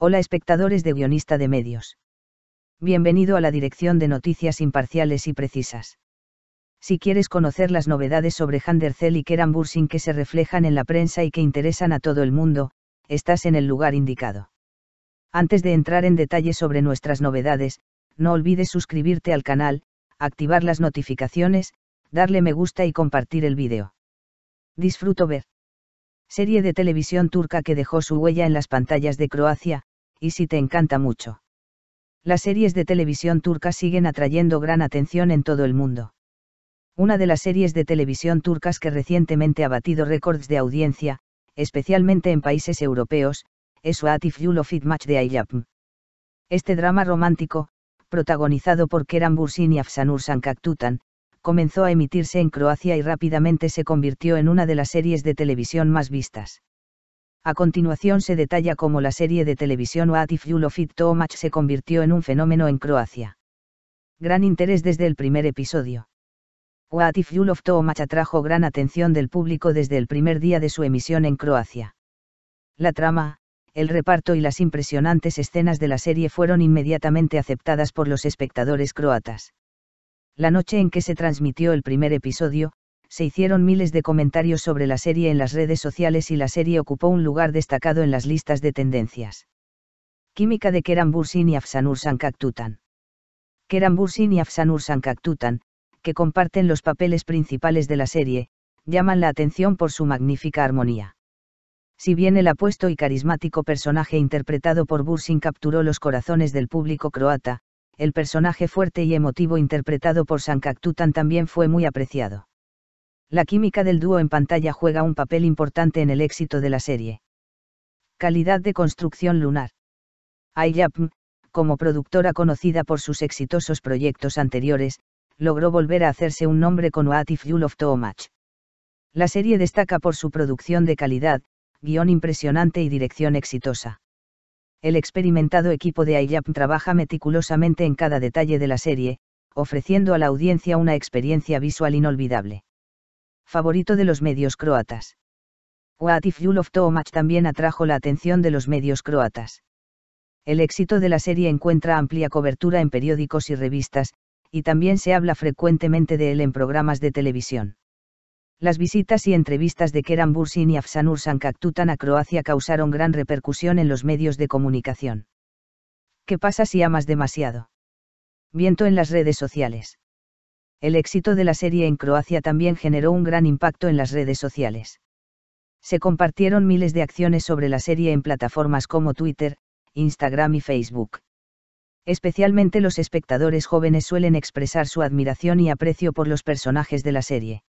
Hola espectadores de Guionista de Medios. Bienvenido a la dirección de noticias imparciales y precisas. Si quieres conocer las novedades sobre Handercel y Keran que se reflejan en la prensa y que interesan a todo el mundo, estás en el lugar indicado. Antes de entrar en detalle sobre nuestras novedades, no olvides suscribirte al canal, activar las notificaciones, darle me gusta y compartir el vídeo. Disfruto ver serie de televisión turca que dejó su huella en las pantallas de Croacia, y si te encanta mucho. Las series de televisión turcas siguen atrayendo gran atención en todo el mundo. Una de las series de televisión turcas que recientemente ha batido récords de audiencia, especialmente en países europeos, es What If Match de Ayyapm. Este drama romántico, protagonizado por Keran Bursin y Afsanur Sankaktutan, comenzó a emitirse en Croacia y rápidamente se convirtió en una de las series de televisión más vistas. A continuación se detalla cómo la serie de televisión What If You Love It Too se convirtió en un fenómeno en Croacia. Gran interés desde el primer episodio. What If You Love Too atrajo gran atención del público desde el primer día de su emisión en Croacia. La trama, el reparto y las impresionantes escenas de la serie fueron inmediatamente aceptadas por los espectadores croatas la noche en que se transmitió el primer episodio, se hicieron miles de comentarios sobre la serie en las redes sociales y la serie ocupó un lugar destacado en las listas de tendencias. Química de Keran Bursin y Afsanur Sankaktutan. Keran Bursin y Afsanur Sankaktutan, que comparten los papeles principales de la serie, llaman la atención por su magnífica armonía. Si bien el apuesto y carismático personaje interpretado por Bursin capturó los corazones del público croata, el personaje fuerte y emotivo interpretado por Sankaktutan también fue muy apreciado. La química del dúo en pantalla juega un papel importante en el éxito de la serie. Calidad de construcción lunar. Ayapm, como productora conocida por sus exitosos proyectos anteriores, logró volver a hacerse un nombre con What If You Love Too Much. La serie destaca por su producción de calidad, guión impresionante y dirección exitosa el experimentado equipo de IJAP trabaja meticulosamente en cada detalle de la serie, ofreciendo a la audiencia una experiencia visual inolvidable. Favorito de los medios croatas. What if you love too también atrajo la atención de los medios croatas. El éxito de la serie encuentra amplia cobertura en periódicos y revistas, y también se habla frecuentemente de él en programas de televisión. Las visitas y entrevistas de Keran Bursin y Afsanur Sankaktutan a Croacia causaron gran repercusión en los medios de comunicación. ¿Qué pasa si amas demasiado? Viento en las redes sociales. El éxito de la serie en Croacia también generó un gran impacto en las redes sociales. Se compartieron miles de acciones sobre la serie en plataformas como Twitter, Instagram y Facebook. Especialmente los espectadores jóvenes suelen expresar su admiración y aprecio por los personajes de la serie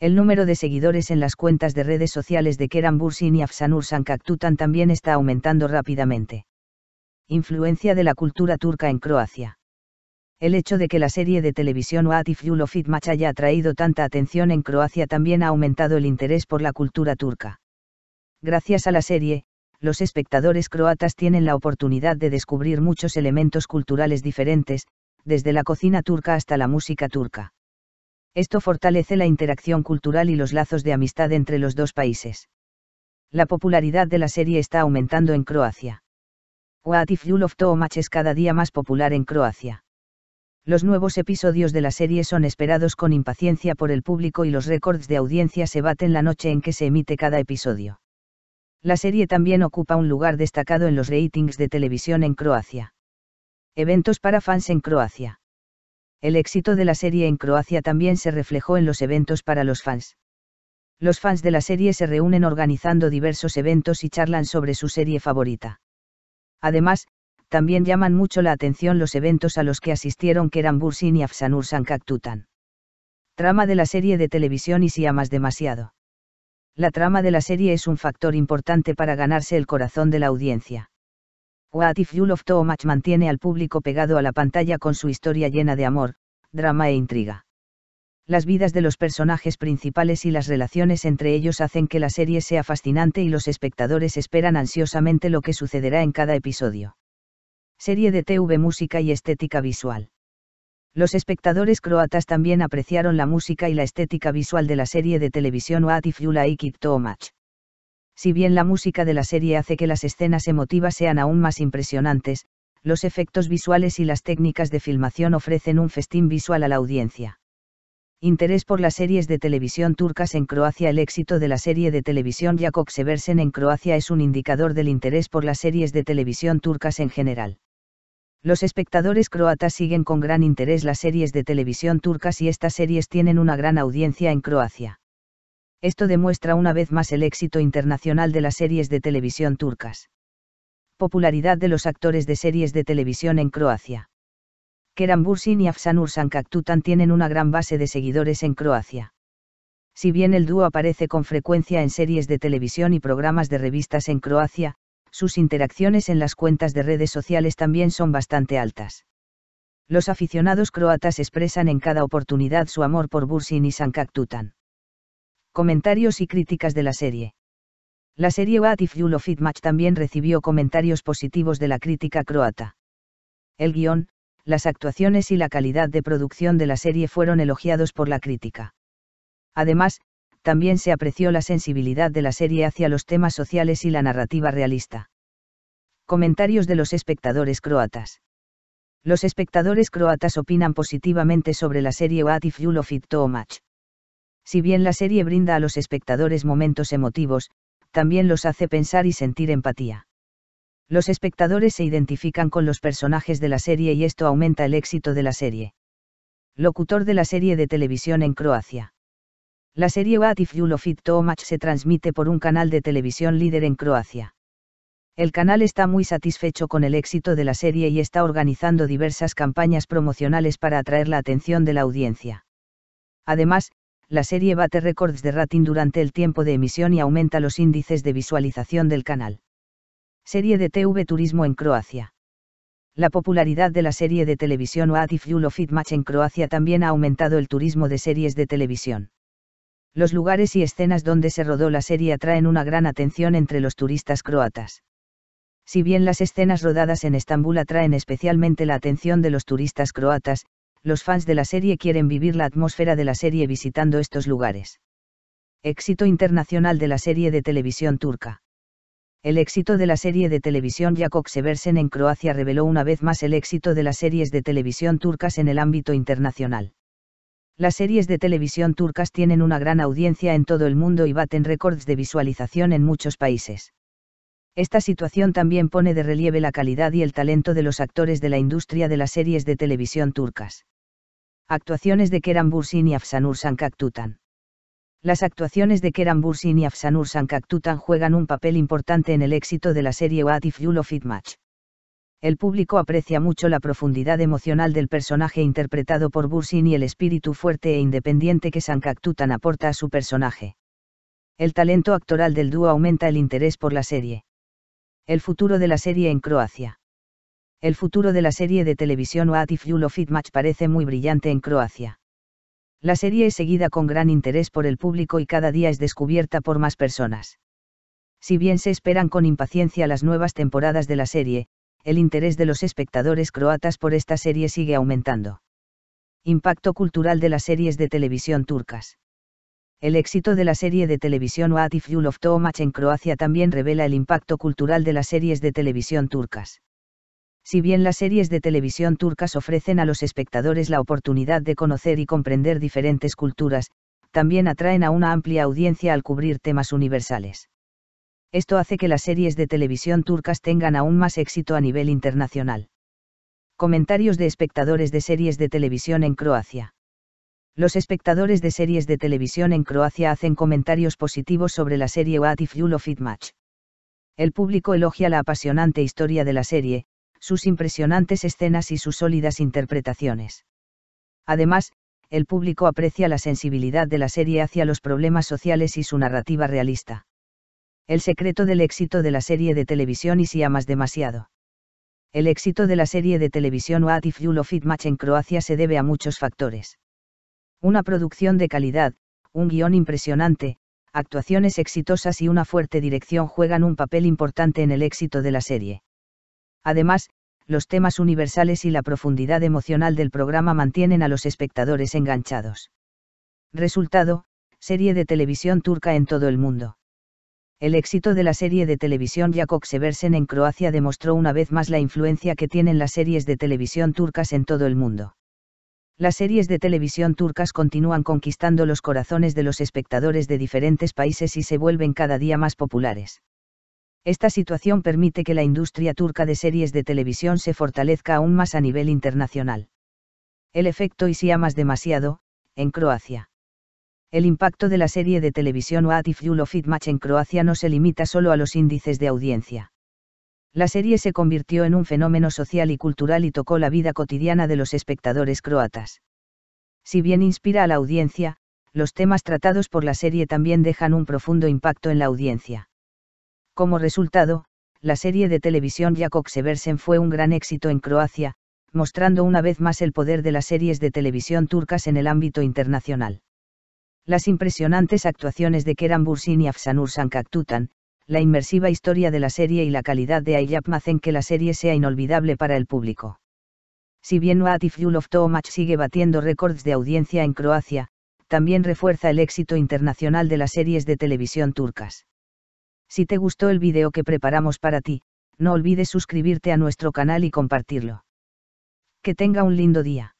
el número de seguidores en las cuentas de redes sociales de Keran Bursin y Afsanur Sankaktutan también está aumentando rápidamente. Influencia de la cultura turca en Croacia. El hecho de que la serie de televisión What If You haya atraído tanta atención en Croacia también ha aumentado el interés por la cultura turca. Gracias a la serie, los espectadores croatas tienen la oportunidad de descubrir muchos elementos culturales diferentes, desde la cocina turca hasta la música turca. Esto fortalece la interacción cultural y los lazos de amistad entre los dos países. La popularidad de la serie está aumentando en Croacia. What If You Love Match es cada día más popular en Croacia. Los nuevos episodios de la serie son esperados con impaciencia por el público y los récords de audiencia se baten la noche en que se emite cada episodio. La serie también ocupa un lugar destacado en los ratings de televisión en Croacia. Eventos para fans en Croacia. El éxito de la serie en Croacia también se reflejó en los eventos para los fans. Los fans de la serie se reúnen organizando diversos eventos y charlan sobre su serie favorita. Además, también llaman mucho la atención los eventos a los que asistieron eran Bursin y Afsanur Sankaktutan. Trama de la serie de televisión y si amas demasiado. La trama de la serie es un factor importante para ganarse el corazón de la audiencia. What If You Love Too Much mantiene al público pegado a la pantalla con su historia llena de amor, drama e intriga. Las vidas de los personajes principales y las relaciones entre ellos hacen que la serie sea fascinante y los espectadores esperan ansiosamente lo que sucederá en cada episodio. Serie de TV Música y Estética Visual. Los espectadores croatas también apreciaron la música y la estética visual de la serie de televisión What If You Like It Too Much. Si bien la música de la serie hace que las escenas emotivas sean aún más impresionantes, los efectos visuales y las técnicas de filmación ofrecen un festín visual a la audiencia. Interés por las series de televisión turcas en Croacia El éxito de la serie de televisión Jakob Seversen en Croacia es un indicador del interés por las series de televisión turcas en general. Los espectadores croatas siguen con gran interés las series de televisión turcas y estas series tienen una gran audiencia en Croacia. Esto demuestra una vez más el éxito internacional de las series de televisión turcas. Popularidad de los actores de series de televisión en Croacia. Keran Bursin y Afsanur Sankaktutan tienen una gran base de seguidores en Croacia. Si bien el dúo aparece con frecuencia en series de televisión y programas de revistas en Croacia, sus interacciones en las cuentas de redes sociales también son bastante altas. Los aficionados croatas expresan en cada oportunidad su amor por Bursin y Sankaktutan. Comentarios y críticas de la serie. La serie What If You Love It Match también recibió comentarios positivos de la crítica croata. El guión, las actuaciones y la calidad de producción de la serie fueron elogiados por la crítica. Además, también se apreció la sensibilidad de la serie hacia los temas sociales y la narrativa realista. Comentarios de los espectadores croatas. Los espectadores croatas opinan positivamente sobre la serie What If You Love It Too si bien la serie brinda a los espectadores momentos emotivos, también los hace pensar y sentir empatía. Los espectadores se identifican con los personajes de la serie y esto aumenta el éxito de la serie. Locutor de la serie de televisión en Croacia. La serie What If You Love It Too Much se transmite por un canal de televisión líder en Croacia. El canal está muy satisfecho con el éxito de la serie y está organizando diversas campañas promocionales para atraer la atención de la audiencia. Además, la serie bate récords de rating durante el tiempo de emisión y aumenta los índices de visualización del canal. Serie de TV Turismo en Croacia. La popularidad de la serie de televisión What If You Match en Croacia también ha aumentado el turismo de series de televisión. Los lugares y escenas donde se rodó la serie atraen una gran atención entre los turistas croatas. Si bien las escenas rodadas en Estambul atraen especialmente la atención de los turistas croatas, los fans de la serie quieren vivir la atmósfera de la serie visitando estos lugares. Éxito internacional de la serie de televisión turca. El éxito de la serie de televisión Jakob Seversen en Croacia reveló una vez más el éxito de las series de televisión turcas en el ámbito internacional. Las series de televisión turcas tienen una gran audiencia en todo el mundo y baten récords de visualización en muchos países. Esta situación también pone de relieve la calidad y el talento de los actores de la industria de las series de televisión turcas. Actuaciones de Kerem Bursin y Afsanur Sankaktutan. Las actuaciones de Kerem Bursin y Afsanur Sankaktutan juegan un papel importante en el éxito de la serie What If You Love It Match. El público aprecia mucho la profundidad emocional del personaje interpretado por Bursin y el espíritu fuerte e independiente que Sankaktutan aporta a su personaje. El talento actoral del dúo aumenta el interés por la serie. El futuro de la serie en Croacia. El futuro de la serie de televisión What If You It Match parece muy brillante en Croacia. La serie es seguida con gran interés por el público y cada día es descubierta por más personas. Si bien se esperan con impaciencia las nuevas temporadas de la serie, el interés de los espectadores croatas por esta serie sigue aumentando. Impacto cultural de las series de televisión turcas. El éxito de la serie de televisión What If You Love en Croacia también revela el impacto cultural de las series de televisión turcas. Si bien las series de televisión turcas ofrecen a los espectadores la oportunidad de conocer y comprender diferentes culturas, también atraen a una amplia audiencia al cubrir temas universales. Esto hace que las series de televisión turcas tengan aún más éxito a nivel internacional. Comentarios de espectadores de series de televisión en Croacia. Los espectadores de series de televisión en Croacia hacen comentarios positivos sobre la serie What If You Love It Match. El público elogia la apasionante historia de la serie, sus impresionantes escenas y sus sólidas interpretaciones. Además, el público aprecia la sensibilidad de la serie hacia los problemas sociales y su narrativa realista. El secreto del éxito de la serie de televisión y si amas demasiado. El éxito de la serie de televisión What If You Love It Match en Croacia se debe a muchos factores. Una producción de calidad, un guión impresionante, actuaciones exitosas y una fuerte dirección juegan un papel importante en el éxito de la serie. Además, los temas universales y la profundidad emocional del programa mantienen a los espectadores enganchados. Resultado, serie de televisión turca en todo el mundo. El éxito de la serie de televisión Jakob Seversen en Croacia demostró una vez más la influencia que tienen las series de televisión turcas en todo el mundo las series de televisión turcas continúan conquistando los corazones de los espectadores de diferentes países y se vuelven cada día más populares. Esta situación permite que la industria turca de series de televisión se fortalezca aún más a nivel internacional. El efecto y si más demasiado, en Croacia. El impacto de la serie de televisión What If You Love Match en Croacia no se limita solo a los índices de audiencia la serie se convirtió en un fenómeno social y cultural y tocó la vida cotidiana de los espectadores croatas. Si bien inspira a la audiencia, los temas tratados por la serie también dejan un profundo impacto en la audiencia. Como resultado, la serie de televisión Jakob Seversen fue un gran éxito en Croacia, mostrando una vez más el poder de las series de televisión turcas en el ámbito internacional. Las impresionantes actuaciones de Keran Bursin y Afsanur Sankaktutan, la inmersiva historia de la serie y la calidad de Ayyap hacen que la serie sea inolvidable para el público. Si bien What If You sigue batiendo récords de audiencia en Croacia, también refuerza el éxito internacional de las series de televisión turcas. Si te gustó el video que preparamos para ti, no olvides suscribirte a nuestro canal y compartirlo. Que tenga un lindo día.